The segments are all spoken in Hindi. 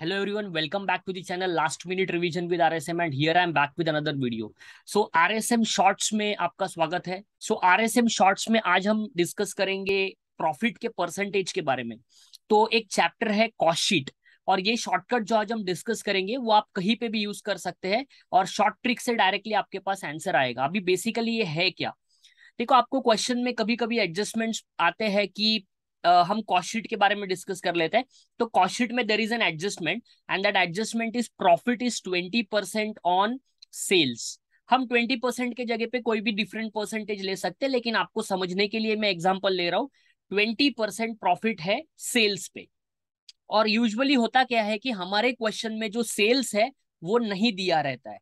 hello everyone welcome back to the channel last minute revision with rsm and here i am back with another video so rsm shorts में आपका स्वागत है so rsm shorts में आज हम डिस्कस करेंगे प्रॉफिट के परसेंटेज के बारे में तो एक चैप्टर है कॉस्ट शीट और ये शॉर्टकट जो आज हम डिस्कस करेंगे वो आप कहीं पे भी यूज कर सकते हैं और शॉर्ट ट्रिक से डायरेक्टली आपके पास आंसर आएगा अभी बेसिकली ये है क्या देखो आपको क्वेश्चन में कभी कभी एडजस्टमेंट्स आते हैं कि हम कॉस्टशीट के बारे में डिस्कस कर लेते हैं तो कॉस्टशीट में there is an adjustment and that adjustment is profit is twenty percent on sales हम ट्वेंटी परसेंट के जगह पे कोई भी डिफरेंट परसेंटेज ले सकते हैं लेकिन आपको समझने के लिए मैं एग्जाम्पल ले रहा हूँ ट्वेंटी परसेंट प्रॉफिट है सेल्स पे और यूजुअली होता क्या है कि हमारे क्वेश्चन में जो सेल्स है वो नहीं दिया रहता है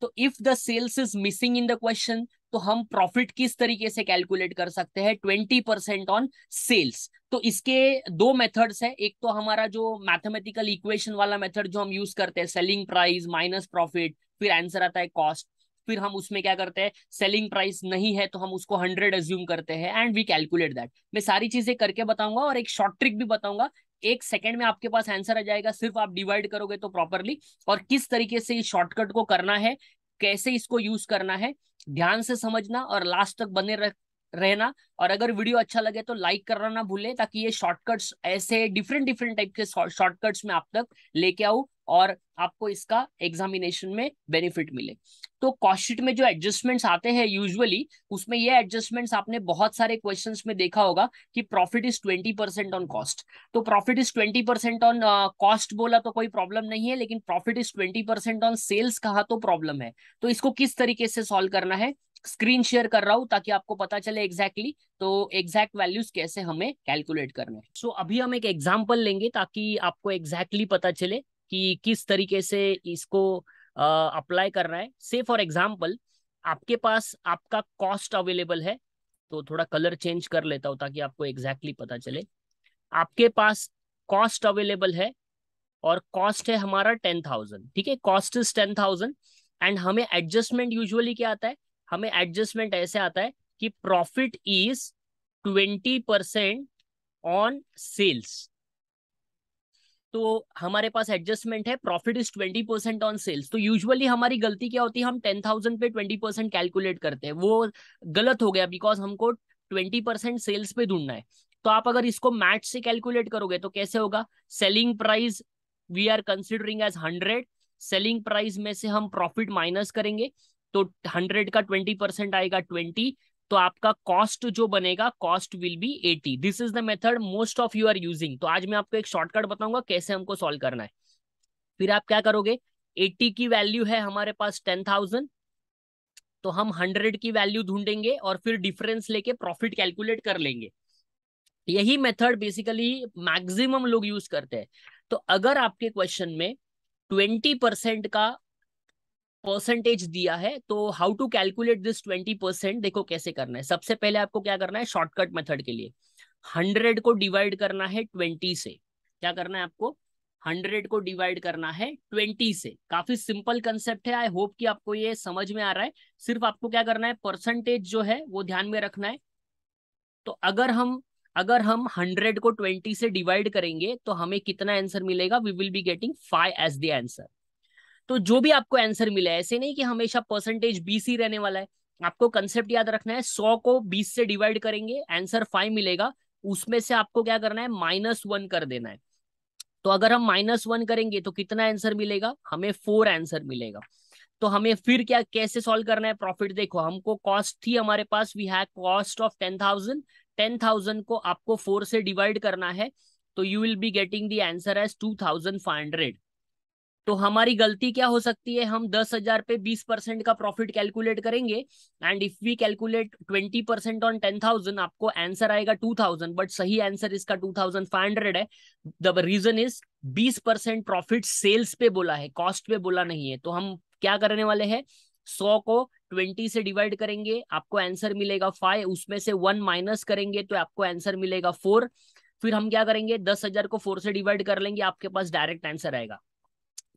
तो if the sales is missing in the question तो हम प्रॉफिट किस तरीके से कैलकुलेट कर सकते हैं ट्वेंटी परसेंट ऑन सेल्स तो इसके दो मेथड्स है एक तो हमारा जो मैथमेटिकल इक्वेशन वाला मेथड जो हम यूज करते हैं सेलिंग प्राइस माइनस प्रॉफिट फिर आंसर आता है कॉस्ट फिर हम उसमें क्या करते हैं सेलिंग प्राइस नहीं है तो हम उसको हंड्रेड एज्यूम करते हैं एंड वी कैलकुलेट दैट मैं सारी चीजें करके बताऊंगा और एक शॉर्ट ट्रिक भी बताऊंगा एक सेकंड में आपके पास आंसर आ जाएगा सिर्फ आप डिवाइड करोगे तो प्रॉपरली और किस तरीके से इस शॉर्टकट को करना है कैसे इसको यूज करना है ध्यान से समझना और लास्ट तक बने रख रहना और अगर वीडियो अच्छा लगे तो लाइक करना ना भूलें ताकि ये शॉर्टकट्स ऐसे डिफरेंट डिफरेंट टाइप के शॉर्टकट्स में आप तक लेके आऊ और आपको इसका एग्जामिनेशन में बेनिफिट मिले तो कॉस्टशीट में जो एडजस्टमेंट्स आते हैं यूजुअली उसमें ये एडजस्टमेंट्स आपने बहुत सारे क्वेश्चंस में देखा होगा कि profit is twenty percent on cost तो profit is twenty percent on cost बोला तो कोई प्रॉब्लम नहीं है लेकिन profit is twenty percent on sales कहा तो प्रॉब्लम है तो इसको किस तरीके से सॉल्व करना है स्क्रीन शेयर कर रहा हूं ताकि आपको पता चले एग्जैक्टली exactly, तो एग्जैक्ट वैल्यूज कैसे हमें कैलकुलेट करना है सो so, अभी हम एक एग्जाम्पल लेंगे ताकि आपको एग्जैक्टली exactly पता चले कि किस तरीके से इसको अप्लाई करना है से फॉर एग्जाम्पल आपके पास आपका कॉस्ट अवेलेबल है तो थोड़ा कलर चेंज कर लेता हूँ ताकि आपको एग्जैक्टली exactly पता चले आपके पास कॉस्ट अवेलेबल है और कॉस्ट है हमारा टेन थाउजेंड ठीक है cost is ten thousand and हमें एडजस्टमेंट यूजुअली क्या आता है हमें एडजस्टमेंट ऐसे आता है कि profit is twenty percent on sales तो हमारे पास एडजस्टमेंट है profit is twenty percent on sales तो यूजुअली हमारी गलती क्या होती है हम टेन थाउजेंड पे ट्वेंटी परसेंट कैलकुलेट करते हैं वो गलत हो गया बिकॉज हमको ट्वेंटी परसेंट सेल्स पे ढूंढना है तो आप अगर इसको मैच से कैलकुलेट करोगे तो कैसे होगा selling price we are considering as hundred selling price में से हम प्रॉफिट माइनस करेंगे तो हंड्रेड का ट्वेंटी परसेंट आएगा ट्वेंटी तो आपका कॉस्ट जो बनेगा cost will be eighty this is the method most of you are using तो आज मैं आपको एक शॉर्टकट बताऊंगा कैसे हमको सॉल्व करना है फिर आप क्या करोगे एटी की वैल्यू है हमारे पास टेन थाउजेंड तो हम हंड्रेड की वैल्यू ढूंढेंगे और फिर डिफरेंस लेके प्रॉफिट कैलकुलेट कर लेंगे यही मेथड बेसिकली मैक्सिमम लोग यूज करते हैं तो अगर आपके क्वेश्चन में ट्वेंटी परसेंट का परसेंटेज दिया है तो how to calculate this twenty percent देखो कैसे करना है सबसे पहले आपको क्या करना है शॉर्टकट मेथड के लिए हंड्रेड को डिवाइड करना है ट्वेंटी से क्या करना है आपको हंड्रेड को डिवाइड करना है ट्वेंटी से काफी सिंपल कंसेप्ट है आई होप कि आपको ये समझ में आ रहा है सिर्फ आपको क्या करना है परसेंटेज जो है वो ध्यान में रखना है तो अगर हम अगर हम हंड्रेड को ट्वेंटी से डिवाइड करेंगे तो हमें कितना आंसर मिलेगा we will be getting five as the answer तो जो भी आपको आंसर मिला है ऐसे नहीं कि हमेशा परसेंटेज बीस ही रहने वाला है आपको कंसेप्ट याद रखना है सौ को बीस से डिवाइड करेंगे आंसर फाइव मिलेगा उसमें से आपको क्या करना है माइनस वन कर देना है तो अगर हम माइनस वन करेंगे तो कितना आंसर मिलेगा हमें फोर आंसर मिलेगा तो हमें फिर क्या कैसे सॉल्व करना है प्रॉफिट देखो हमको कॉस्ट थी हमारे पास we have cost of ten thousand ten thousand को आपको फोर से डिवाइड करना है तो you will be getting the answer as two thousand five hundred तो हमारी गलती क्या हो सकती है हम दस हजार पे बीस परसेंट का प्रॉफिट कैलकुलेट करेंगे and if we calculate twenty percent on ten thousand आपको आंसर आएगा टू थाउजेंड बट सही आंसर इसका टू थाउजेंड फाइव हंड्रेड है द रीजन इज बीस परसेंट प्रॉफिट सेल्स पे बोला है कॉस्ट पे बोला नहीं है तो हम क्या करने वाले हैं सौ को ट्वेंटी से डिवाइड करेंगे आपको आंसर मिलेगा फाइव उसमें से वन माइनस करेंगे तो आपको आंसर मिलेगा फोर फिर हम क्या करेंगे दस हजार को फोर से डिवाइड कर लेंगे आपके पास डायरेक्ट आंसर आएगा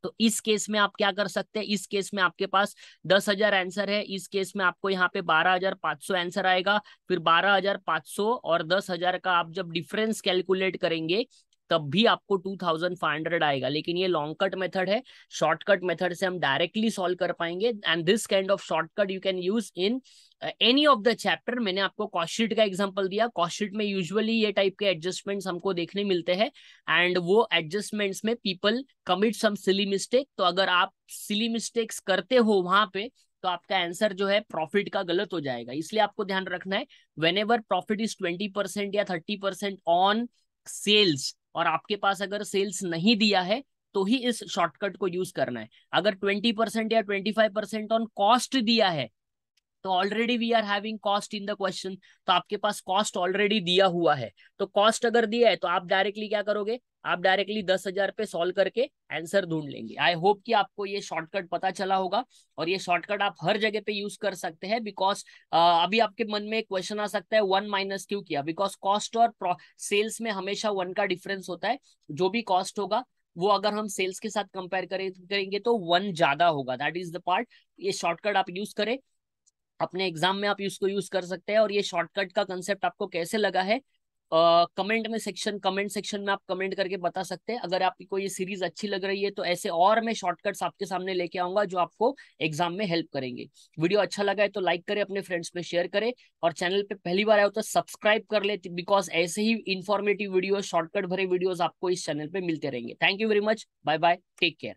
तो इस केस में आप क्या कर सकते हैं इस केस में आपके पास दस हजार आंसर है इस केस में आपको यहाँ पे बारह हजार पाँच सौ आंसर आएगा फिर बारह हजार पांच सौ और दस हजार का आप जब डिफरेंस कैलकुलेट करेंगे तब भी आपको 2500 आएगा लेकिन ये लॉन्ग कट मेथड है शॉर्टकट मेथड से हम डायरेक्टली सॉल्व कर पाएंगे and this kind of shortcut you can use in any of the chapter मैंने आपको कॉस्टशीट का एग्जांपल दिया कॉस्टशीट में यूजुअली ये टाइप के एडजस्टमेंट्स हमको देखने मिलते हैं एंड वो एडजस्टमेंट्स में people commit some silly mistake तो अगर आप सिली मिस्टेक्स करते हो वहां पे तो आपका आंसर जो है प्रॉफिट का गलत हो जाएगा इसलिए आपको ध्यान रखना है whenever profit is twenty percent या थर्टी परसेंट ऑन सेल्स और आपके पास अगर सेल्स नहीं दिया है तो ही इस शॉर्टकट को यूज करना है अगर ट्वेंटी परसेंट या twenty five percent on cost दिया है तो already we are having cost in the question तो आपके पास कॉस्ट ऑलरेडी दिया हुआ है तो कॉस्ट अगर दिया है तो आप डायरेक्टली क्या करोगे आप डायरेक्टली दस हजार पे सॉल्व करके आंसर ढूंढ लेंगे आई होप कि आपको ये शॉर्टकट पता चला होगा और ये शॉर्टकट आप हर जगह पे यूज कर सकते हैं बिकॉज अभी आपके मन में क्वेश्चन आ सकता है वन माइनस क्यू किया बिकॉज कॉस्ट और सेल्स में हमेशा वन का डिफरेंस होता है जो भी कॉस्ट होगा वो अगर हम सेल्स के साथ कंपेयर करें करेंगे तो वन ज्यादा होगा दैट इज द पार्ट ये शॉर्टकट आप यूज करें अपने एग्जाम में आप इसको यूज कर सकते हैं और ये शॉर्टकट का कंसेप्ट आपको कैसे लगा है कमेंट uh, में सेक्शन कमेंट सेक्शन में आप कमेंट करके बता सकते हैं अगर आपको ये सीरीज अच्छी लग रही है तो ऐसे और मैं शॉर्टकट्स आपके सामने लेके आऊंगा जो आपको एग्जाम में हेल्प करेंगे वीडियो अच्छा लगा है तो लाइक करें अपने फ्रेंड्स में शेयर करें और चैनल पे पहली बार आए तो सब्सक्राइब कर ले बिकॉज ऐसे ही इन्फॉर्मेटिव वीडियो शॉर्टकट भरे वीडियोज आपको इस चैनल पर मिलते रहेंगे thank you very much bye bye take care